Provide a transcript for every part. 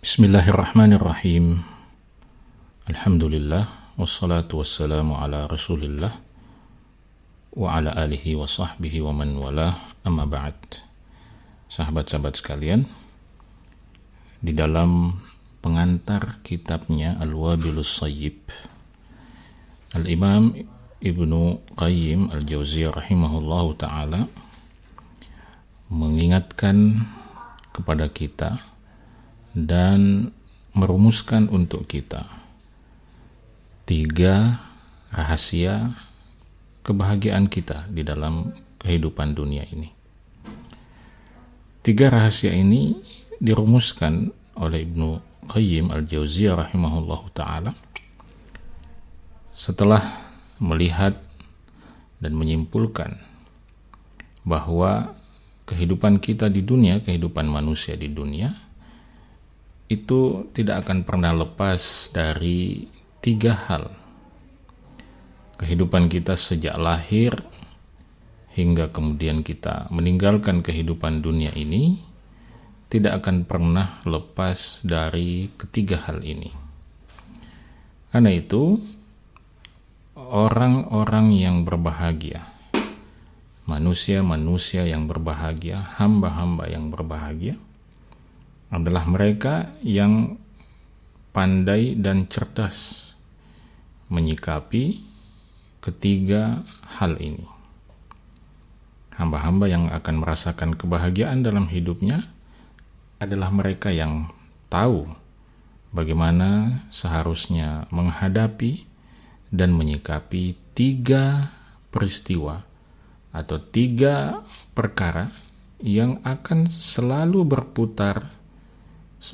Bismillahirrahmanirrahim. Alhamdulillah wassalatu wassalamu ala Rasulillah wa ala alihi wa sahbihi wa man wala amma ba'd. Sahabat-sahabat sekalian, di dalam pengantar kitabnya Al-Wabilus Sayyib Al-Imam Ibnu Qayyim Al-Jauziyah rahimahullahu taala mengingatkan kepada kita dan merumuskan untuk kita tiga rahasia kebahagiaan kita di dalam kehidupan dunia ini. Tiga rahasia ini dirumuskan oleh Ibnu Qayyim al-Jauziyah rahimahullahu taala setelah melihat dan menyimpulkan bahwa kehidupan kita di dunia, kehidupan manusia di dunia itu tidak akan pernah lepas dari tiga hal. Kehidupan kita sejak lahir hingga kemudian kita meninggalkan kehidupan dunia ini tidak akan pernah lepas dari ketiga hal ini. Karena itu, orang-orang yang berbahagia, manusia-manusia yang berbahagia, hamba-hamba yang berbahagia, adalah mereka yang pandai dan cerdas menyikapi ketiga hal ini. Hamba-hamba yang akan merasakan kebahagiaan dalam hidupnya adalah mereka yang tahu bagaimana seharusnya menghadapi dan menyikapi tiga peristiwa atau tiga perkara yang akan selalu berputar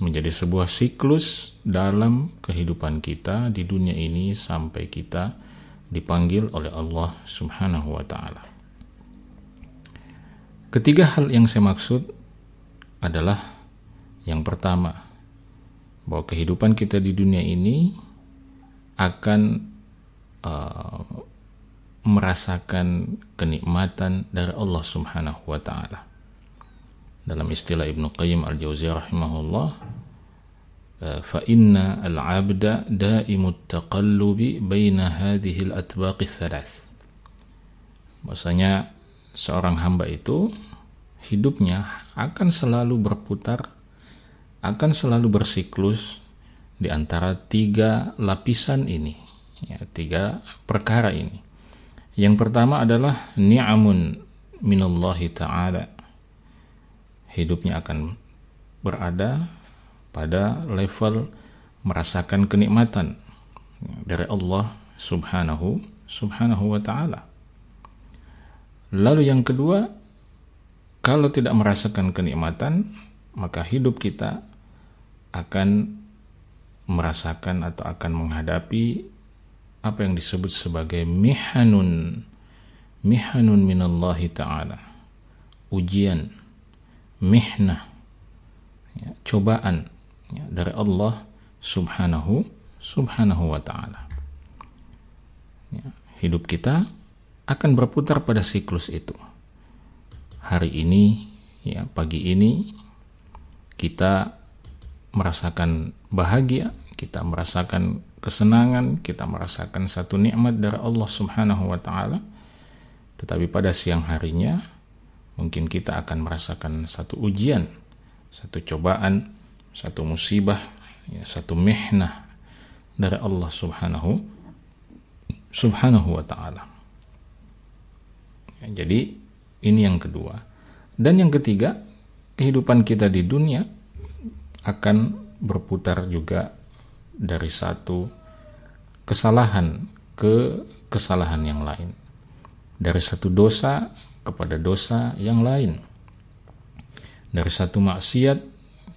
menjadi sebuah siklus dalam kehidupan kita di dunia ini sampai kita dipanggil oleh Allah Subhanahu wa taala. Ketiga hal yang saya maksud adalah yang pertama bahwa kehidupan kita di dunia ini akan uh, merasakan kenikmatan dari Allah Subhanahu wa taala dalam istilah Ibnu Qayyim Al-Jauziyah rahimahullah eh, fa inna al-'abda daimut taqallubi baina hadhihi al-atbaq maksudnya seorang hamba itu hidupnya akan selalu berputar akan selalu bersiklus di antara tiga lapisan ini ya, tiga perkara ini yang pertama adalah ni'amun minallahi ta'ala hidupnya akan berada pada level merasakan kenikmatan dari Allah Subhanahu Subhanahu wa taala. Lalu yang kedua, kalau tidak merasakan kenikmatan, maka hidup kita akan merasakan atau akan menghadapi apa yang disebut sebagai mihanun mihanun minallahi taala ujian mihnah ya, cobaan ya, dari Allah subhanahu subhanahu wa ta'ala ya, hidup kita akan berputar pada siklus itu hari ini ya pagi ini kita merasakan bahagia kita merasakan kesenangan kita merasakan satu nikmat dari Allah subhanahu wa ta'ala tetapi pada siang harinya mungkin kita akan merasakan satu ujian, satu cobaan, satu musibah, ya, satu mehnah dari Allah Subhanahu Subhanahu wa taala. Ya, jadi ini yang kedua. Dan yang ketiga, kehidupan kita di dunia akan berputar juga dari satu kesalahan ke kesalahan yang lain. Dari satu dosa kepada dosa yang lain dari satu maksiat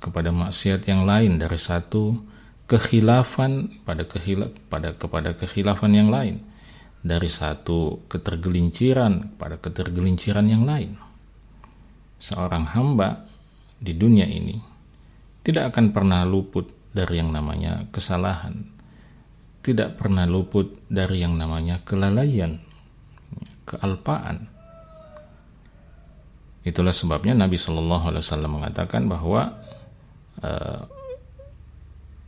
kepada maksiat yang lain dari satu kehilafan pada kehilaf pada kepada kekhilafan yang lain dari satu ketergelinciran pada ketergelinciran yang lain seorang hamba di dunia ini tidak akan pernah luput dari yang namanya kesalahan, tidak pernah luput dari yang namanya kelalaian, kealpaan. Itulah sebabnya Nabi Shallallahu Alaihi Wasallam mengatakan bahwa uh,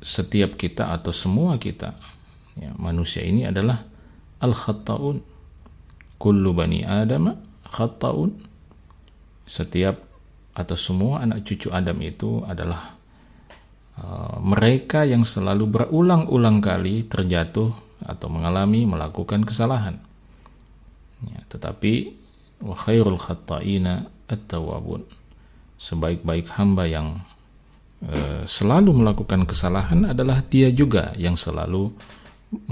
setiap kita atau semua kita ya, manusia ini adalah al khattaun kullu bani adam khattaun setiap atau semua anak cucu Adam itu adalah uh, mereka yang selalu berulang-ulang kali terjatuh atau mengalami melakukan kesalahan. Ya, tetapi wa khairul khatta'ina at tawabun sebaik-baik hamba yang e, selalu melakukan kesalahan adalah dia juga yang selalu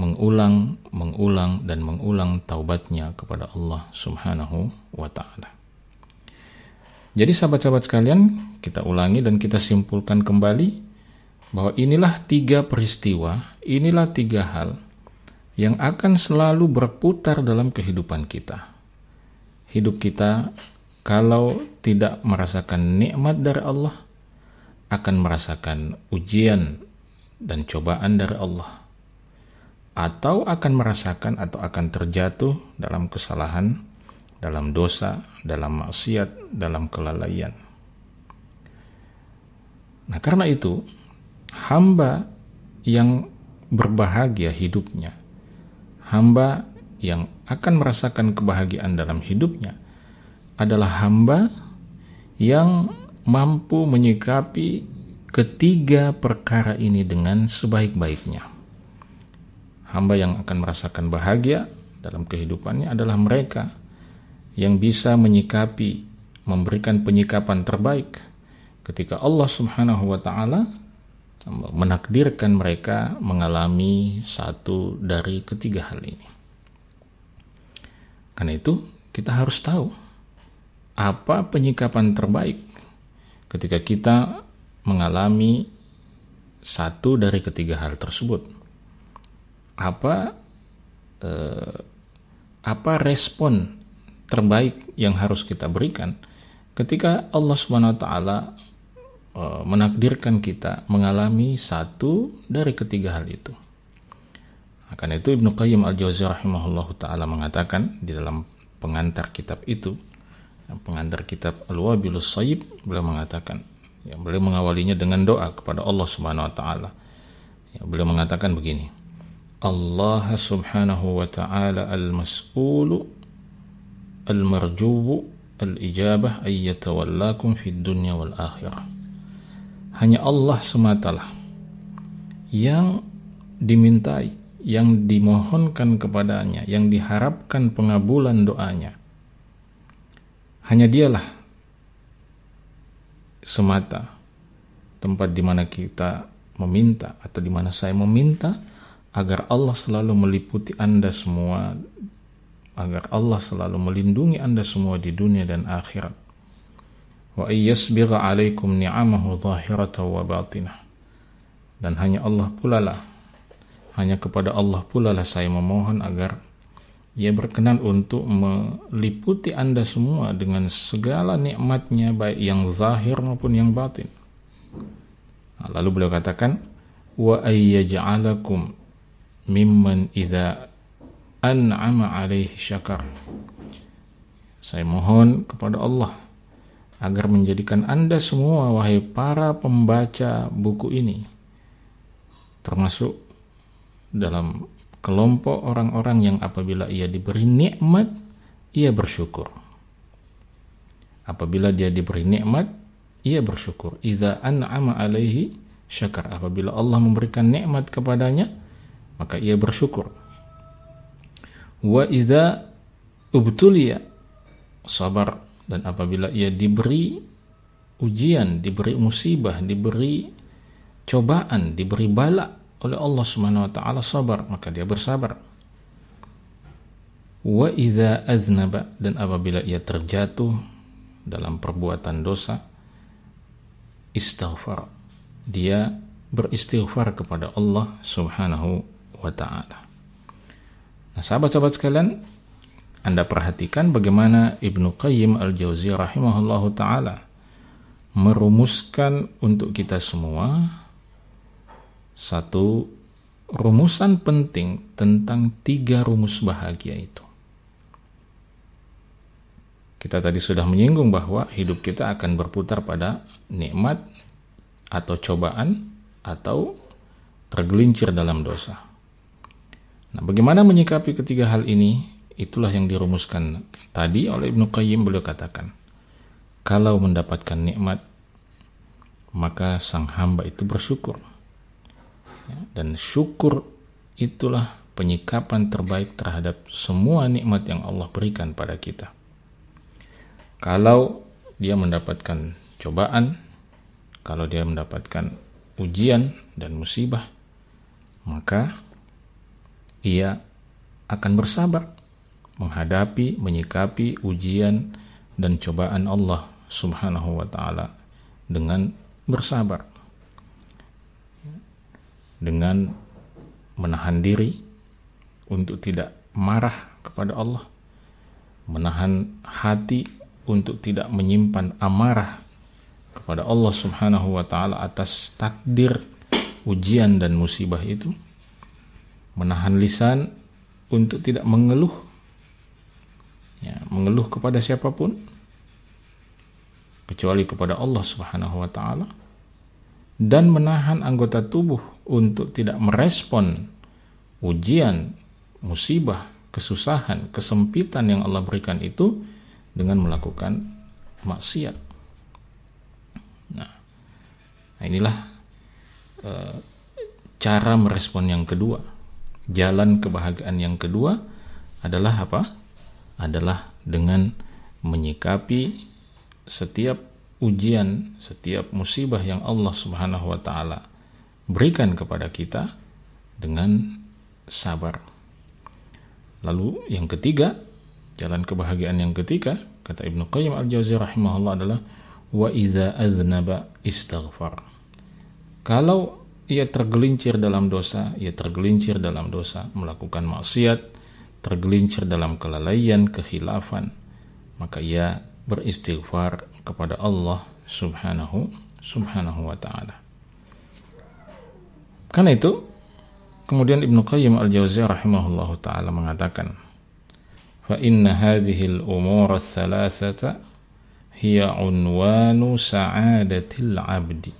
mengulang, mengulang dan mengulang taubatnya kepada Allah Subhanahu wa taala. Jadi sahabat-sahabat sekalian, kita ulangi dan kita simpulkan kembali bahwa inilah tiga peristiwa, inilah tiga hal yang akan selalu berputar dalam kehidupan kita. Hidup kita kalau tidak merasakan nikmat dari Allah akan merasakan ujian dan cobaan dari Allah atau akan merasakan atau akan terjatuh dalam kesalahan, dalam dosa, dalam maksiat, dalam kelalaian. Nah, karena itu hamba yang berbahagia hidupnya, hamba yang akan merasakan kebahagiaan dalam hidupnya adalah hamba yang mampu menyikapi ketiga perkara ini dengan sebaik-baiknya. Hamba yang akan merasakan bahagia dalam kehidupannya adalah mereka yang bisa menyikapi, memberikan penyikapan terbaik ketika Allah Subhanahu wa taala menakdirkan mereka mengalami satu dari ketiga hal ini. Karena itu, kita harus tahu apa penyikapan terbaik ketika kita mengalami satu dari ketiga hal tersebut? Apa eh, apa respon terbaik yang harus kita berikan ketika Allah Subhanahu wa taala eh, menakdirkan kita mengalami satu dari ketiga hal itu. Akan itu Ibnu Qayyim Al-Jauziyah rahimahullahu taala mengatakan di dalam pengantar kitab itu pengantar kitab Al-Wabilus Sayyib beliau mengatakan ya, beliau mengawalinya dengan doa kepada Allah Subhanahu wa taala. Ya, beliau mengatakan begini. Allah Subhanahu wa taala al masul al-marjubu al-ijabah ayyatawallakum fid dunya wal akhirah. Hanya Allah semata lah yang dimintai, yang dimohonkan kepadanya, yang diharapkan pengabulan doanya hanya dialah semata tempat di mana kita meminta atau di mana saya meminta agar Allah selalu meliputi Anda semua agar Allah selalu melindungi Anda semua di dunia dan akhirat. Wa yasbigha 'alaikum ni'amahu zahiratan wa batinah. Dan hanya Allah pula lah hanya kepada Allah pula lah saya memohon agar ia berkenan untuk meliputi Anda semua dengan segala nikmatnya baik yang zahir maupun yang batin. Nah, lalu beliau katakan, wa ayyaj'alakum mimman idza an'ama alaihi syakar. Saya mohon kepada Allah agar menjadikan Anda semua wahai para pembaca buku ini termasuk dalam kelompok orang-orang yang apabila ia diberi nikmat ia bersyukur apabila dia diberi nikmat ia bersyukur Iza an'ama alaihi syakar apabila Allah memberikan nikmat kepadanya maka ia bersyukur wa iza ubtulia sabar dan apabila ia diberi ujian diberi musibah diberi cobaan diberi balak oleh Allah Subhanahu wa taala sabar, maka dia bersabar. Wa idza aznaba dan apabila ia terjatuh dalam perbuatan dosa istighfar. Dia beristighfar kepada Allah Subhanahu wa taala. Nah, sahabat-sahabat sekalian, Anda perhatikan bagaimana Ibnu Qayyim Al-Jauziyah rahimahullahu taala merumuskan untuk kita semua satu rumusan penting tentang tiga rumus bahagia itu. Kita tadi sudah menyinggung bahwa hidup kita akan berputar pada nikmat atau cobaan atau tergelincir dalam dosa. Nah, bagaimana menyikapi ketiga hal ini? Itulah yang dirumuskan tadi oleh Ibnu Qayyim beliau katakan. Kalau mendapatkan nikmat, maka sang hamba itu bersyukur. Ya. dan syukur itulah penyikapan terbaik terhadap semua nikmat yang Allah berikan pada kita. Kalau dia mendapatkan cobaan, kalau dia mendapatkan ujian dan musibah, maka ia akan bersabar menghadapi, menyikapi ujian dan cobaan Allah Subhanahu wa taala dengan bersabar dengan menahan diri untuk tidak marah kepada Allah, menahan hati untuk tidak menyimpan amarah kepada Allah Subhanahu wa taala atas takdir ujian dan musibah itu, menahan lisan untuk tidak mengeluh ya, mengeluh kepada siapapun kecuali kepada Allah Subhanahu wa taala dan menahan anggota tubuh untuk tidak merespon ujian, musibah, kesusahan, kesempitan yang Allah berikan itu dengan melakukan maksiat. Nah, nah inilah e, cara merespon yang kedua. Jalan kebahagiaan yang kedua adalah apa? Adalah dengan menyikapi setiap ujian, setiap musibah yang Allah Subhanahu wa taala berikan kepada kita dengan sabar. Lalu yang ketiga, jalan kebahagiaan yang ketiga, kata Ibnu Qayyim Al-Jauziyah rahimahullah adalah wa idza aznaba istighfar. Kalau ia tergelincir dalam dosa, ia tergelincir dalam dosa, melakukan maksiat, tergelincir dalam kelalaian, kehilafan, maka ia beristighfar kepada Allah Subhanahu Subhanahu wa taala. Karena itu kemudian Ibnu Qayyim Al-Jauziyah rahimahullahu taala mengatakan fa inna hadhihi al-umur ats-tsalatsata hiya unwanu sa'adatil 'abdi.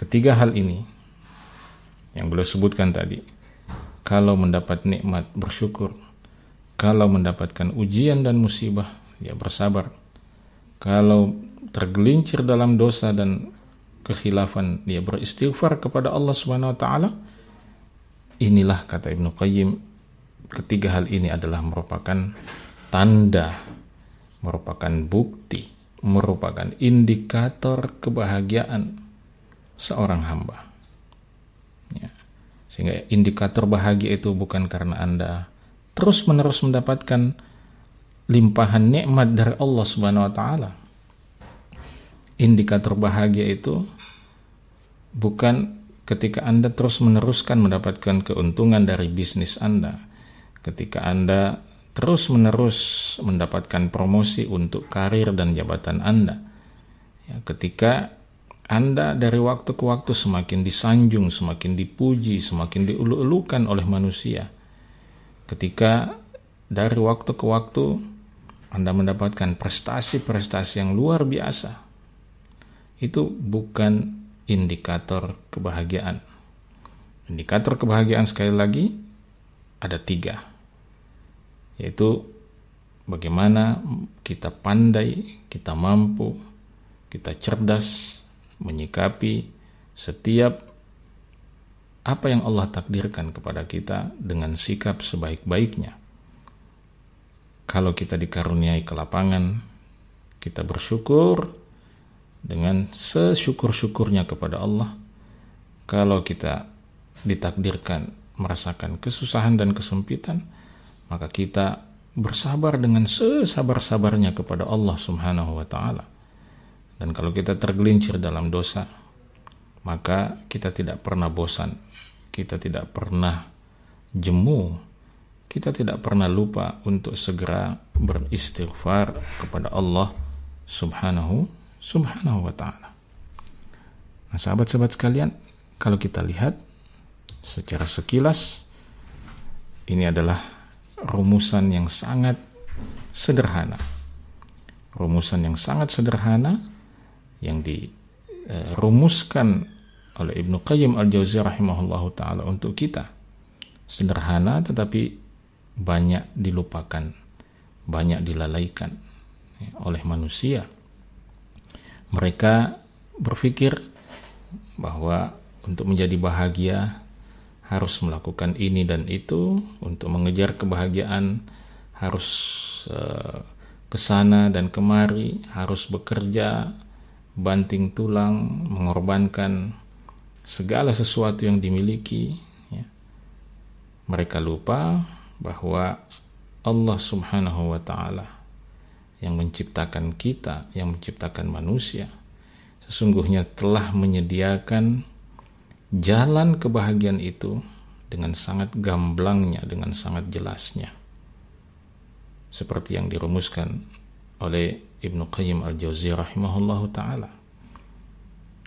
Ketiga hal ini yang beliau sebutkan tadi kalau mendapat nikmat bersyukur kalau mendapatkan ujian dan musibah dia bersabar. Kalau tergelincir dalam dosa dan kekhilafan, dia beristighfar kepada Allah Subhanahu wa taala. Inilah kata Ibnu Qayyim, ketiga hal ini adalah merupakan tanda, merupakan bukti, merupakan indikator kebahagiaan seorang hamba. Ya. Sehingga indikator bahagia itu bukan karena Anda terus-menerus mendapatkan limpahan nikmat dari Allah Subhanahu wa taala. Indikator bahagia itu bukan ketika Anda terus-meneruskan mendapatkan keuntungan dari bisnis Anda, ketika Anda terus-menerus mendapatkan promosi untuk karir dan jabatan Anda, ya, ketika Anda dari waktu ke waktu semakin disanjung, semakin dipuji, semakin diulu-ulukan oleh manusia, ketika dari waktu ke waktu anda mendapatkan prestasi-prestasi yang luar biasa, itu bukan indikator kebahagiaan. Indikator kebahagiaan sekali lagi ada tiga, yaitu bagaimana kita pandai, kita mampu, kita cerdas menyikapi setiap apa yang Allah takdirkan kepada kita dengan sikap sebaik-baiknya kalau kita dikaruniai ke lapangan, kita bersyukur dengan sesyukur-syukurnya kepada Allah. Kalau kita ditakdirkan merasakan kesusahan dan kesempitan, maka kita bersabar dengan sesabar-sabarnya kepada Allah Subhanahu wa taala. Dan kalau kita tergelincir dalam dosa, maka kita tidak pernah bosan, kita tidak pernah jemu kita tidak pernah lupa untuk segera beristighfar kepada Allah Subhanahu Subhanahu wa taala. Nah, sahabat-sahabat sekalian, kalau kita lihat secara sekilas ini adalah rumusan yang sangat sederhana. Rumusan yang sangat sederhana yang dirumuskan e, oleh Ibnu Qayyim Al-Jauziyah rahimahullahu taala untuk kita. Sederhana tetapi banyak dilupakan, banyak dilalaikan ya, oleh manusia. Mereka berpikir bahwa untuk menjadi bahagia harus melakukan ini dan itu, untuk mengejar kebahagiaan harus kesana eh, ke sana dan kemari, harus bekerja banting tulang, mengorbankan segala sesuatu yang dimiliki. Ya. Mereka lupa bahwa Allah Subhanahu wa taala yang menciptakan kita, yang menciptakan manusia sesungguhnya telah menyediakan jalan kebahagiaan itu dengan sangat gamblangnya, dengan sangat jelasnya. Seperti yang dirumuskan oleh Ibnu Qayyim Al-Jauzi rahimahullahu taala.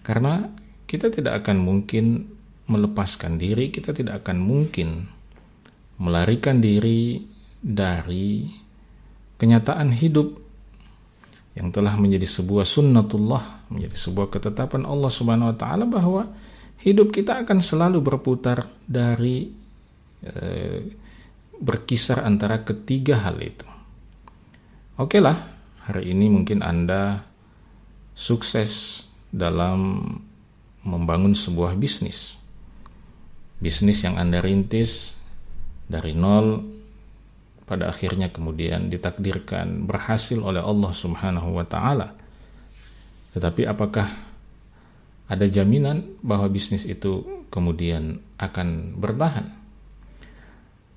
Karena kita tidak akan mungkin melepaskan diri, kita tidak akan mungkin melarikan diri dari kenyataan hidup yang telah menjadi sebuah sunnatullah, menjadi sebuah ketetapan Allah Subhanahu wa taala bahwa hidup kita akan selalu berputar dari e, berkisar antara ketiga hal itu. Oke lah, hari ini mungkin Anda sukses dalam membangun sebuah bisnis. Bisnis yang Anda rintis dari nol pada akhirnya kemudian ditakdirkan berhasil oleh Allah Subhanahu wa taala. Tetapi apakah ada jaminan bahwa bisnis itu kemudian akan bertahan?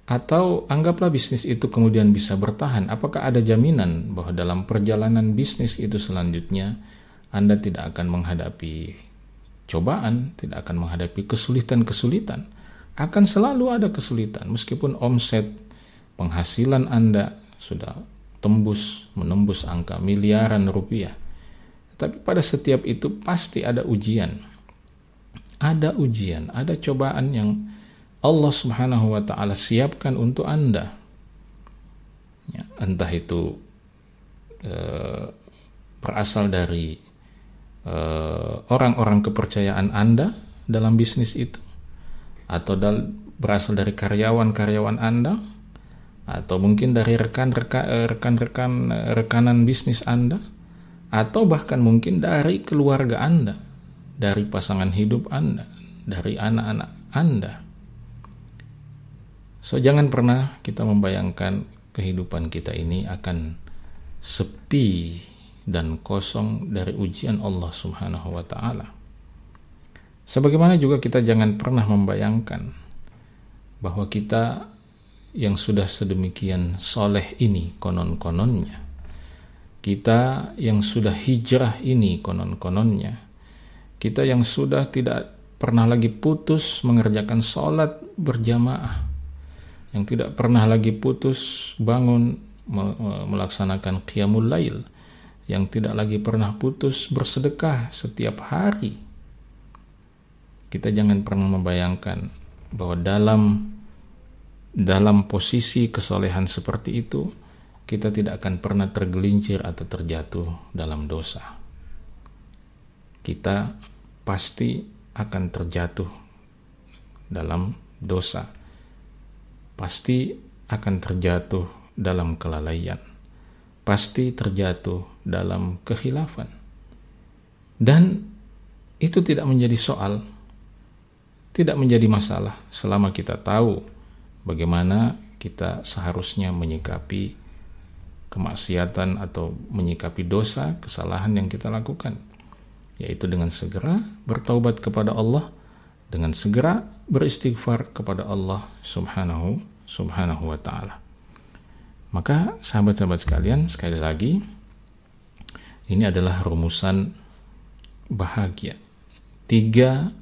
Atau anggaplah bisnis itu kemudian bisa bertahan, apakah ada jaminan bahwa dalam perjalanan bisnis itu selanjutnya Anda tidak akan menghadapi cobaan, tidak akan menghadapi kesulitan-kesulitan? akan selalu ada kesulitan meskipun omset penghasilan Anda sudah tembus menembus angka miliaran rupiah. Tapi pada setiap itu pasti ada ujian. Ada ujian, ada cobaan yang Allah Subhanahu wa taala siapkan untuk Anda. Ya, entah itu e, berasal dari orang eh, orang-orang kepercayaan Anda dalam bisnis itu atau dal berasal dari karyawan-karyawan Anda atau mungkin dari eh, rekan-rekan eh, rekanan bisnis Anda atau bahkan mungkin dari keluarga Anda, dari pasangan hidup Anda, dari anak-anak Anda. So jangan pernah kita membayangkan kehidupan kita ini akan sepi dan kosong dari ujian Allah Subhanahu wa taala. Sebagaimana juga kita jangan pernah membayangkan bahwa kita yang sudah sedemikian soleh ini konon-kononnya, kita yang sudah hijrah ini konon-kononnya, kita yang sudah tidak pernah lagi putus mengerjakan sholat berjamaah, yang tidak pernah lagi putus bangun melaksanakan qiyamul lail, yang tidak lagi pernah putus bersedekah setiap hari, kita jangan pernah membayangkan bahwa dalam dalam posisi kesolehan seperti itu kita tidak akan pernah tergelincir atau terjatuh dalam dosa. Kita pasti akan terjatuh dalam dosa. Pasti akan terjatuh dalam kelalaian. Pasti terjatuh dalam kehilafan. Dan itu tidak menjadi soal tidak menjadi masalah selama kita tahu bagaimana kita seharusnya menyikapi kemaksiatan atau menyikapi dosa, kesalahan yang kita lakukan, yaitu dengan segera bertaubat kepada Allah, dengan segera beristighfar kepada Allah Subhanahu Subhanahu wa taala. Maka sahabat-sahabat sekalian, sekali lagi ini adalah rumusan bahagia. Tiga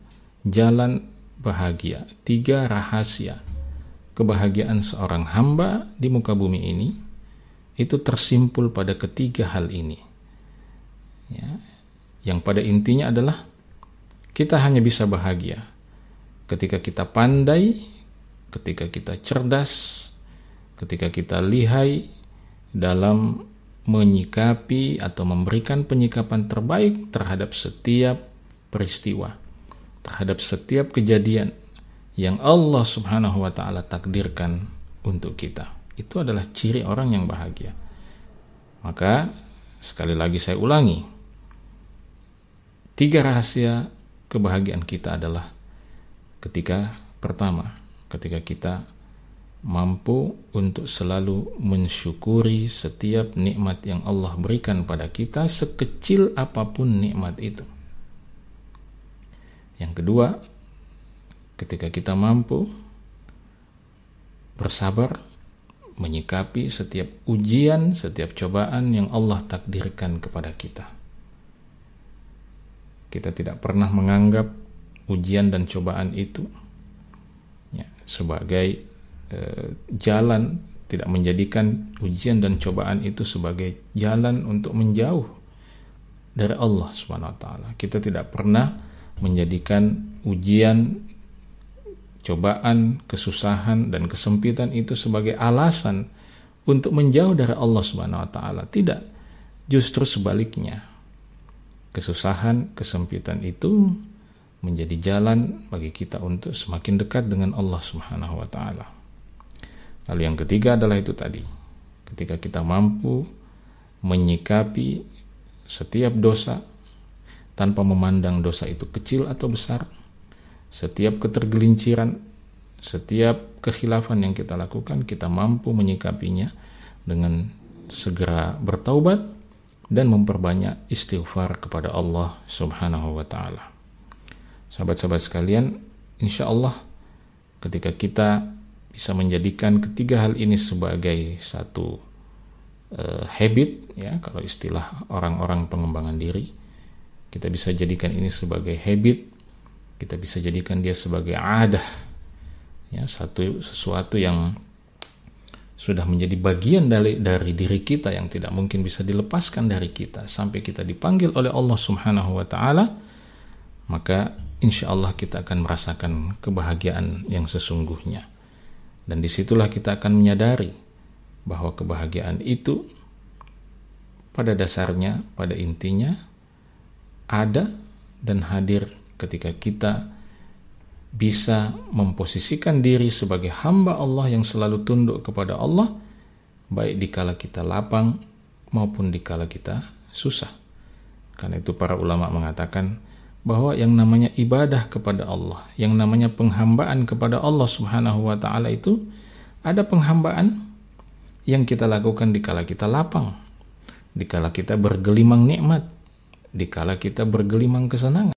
jalan bahagia, tiga rahasia kebahagiaan seorang hamba di muka bumi ini itu tersimpul pada ketiga hal ini. Ya, yang pada intinya adalah kita hanya bisa bahagia ketika kita pandai, ketika kita cerdas, ketika kita lihai dalam menyikapi atau memberikan penyikapan terbaik terhadap setiap peristiwa terhadap setiap kejadian yang Allah Subhanahu wa taala takdirkan untuk kita. Itu adalah ciri orang yang bahagia. Maka sekali lagi saya ulangi. Tiga rahasia kebahagiaan kita adalah ketika pertama, ketika kita mampu untuk selalu mensyukuri setiap nikmat yang Allah berikan pada kita sekecil apapun nikmat itu. Yang kedua, ketika kita mampu bersabar menyikapi setiap ujian, setiap cobaan yang Allah takdirkan kepada kita. Kita tidak pernah menganggap ujian dan cobaan itu ya, sebagai eh, jalan, tidak menjadikan ujian dan cobaan itu sebagai jalan untuk menjauh dari Allah Subhanahu wa taala. Kita tidak pernah menjadikan ujian, cobaan, kesusahan dan kesempitan itu sebagai alasan untuk menjauh dari Allah Subhanahu wa taala. Tidak, justru sebaliknya. Kesusahan, kesempitan itu menjadi jalan bagi kita untuk semakin dekat dengan Allah Subhanahu wa taala. Lalu yang ketiga adalah itu tadi. Ketika kita mampu menyikapi setiap dosa tanpa memandang dosa itu kecil atau besar, setiap ketergelinciran, setiap kehilafan yang kita lakukan, kita mampu menyikapinya dengan segera bertaubat dan memperbanyak istighfar kepada Allah Subhanahu wa taala. Sahabat-sahabat sekalian, insya Allah ketika kita bisa menjadikan ketiga hal ini sebagai satu uh, habit ya kalau istilah orang-orang pengembangan diri kita bisa jadikan ini sebagai habit, kita bisa jadikan dia sebagai adah. Ya, satu sesuatu yang sudah menjadi bagian dari, dari diri kita yang tidak mungkin bisa dilepaskan dari kita sampai kita dipanggil oleh Allah Subhanahu wa taala maka insya Allah kita akan merasakan kebahagiaan yang sesungguhnya dan disitulah kita akan menyadari bahwa kebahagiaan itu pada dasarnya pada intinya ada dan hadir ketika kita bisa memposisikan diri sebagai hamba Allah yang selalu tunduk kepada Allah, baik di dikala kita lapang maupun di dikala kita susah. Karena itu para ulama mengatakan bahwa yang namanya ibadah kepada Allah, yang namanya penghambaan kepada Allah Subhanahu wa taala itu ada penghambaan yang kita lakukan di dikala kita lapang, di dikala kita bergelimang nikmat, dikala kita bergelimang kesenangan.